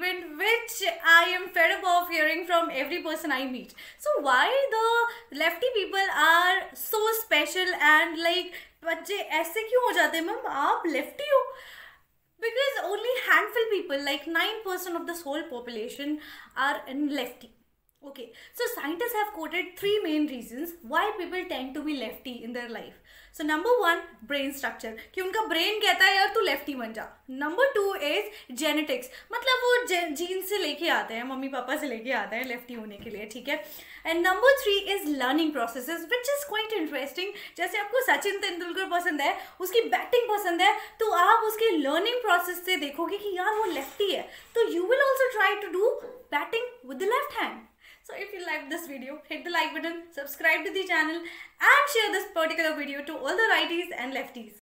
which I am fed up of hearing from every person I meet. So why the lefty people are so special and like बच्चे ऐसे क्यों हो जाते हैं ma'am आप lefty हो because only handful people like 9% of this whole population are in lefty Okay, so scientists have quoted three main reasons why people tend to be lefty in their life. So number one, brain structure कि उनका brain कहता है यार तू lefty बन जा. Number two is genetics मतलब वो जीन से लेके आते हैं मम्मी पापा से लेके आते हैं लेफ्टी होने के लिए ठीक है. And number three is learning processes which is quite interesting. जैसे आपको सचिन तेंदुलकर पसंद है उसकी बैटिंग पसंद है तो आप उसके लर्निंग प्रोसेस से देखोगे कि यार वो लेफ्टी है तो you will also try to do batting with the left hand So if you liked this video, hit the like button, subscribe to the channel and share this particular video to all the righties and lefties.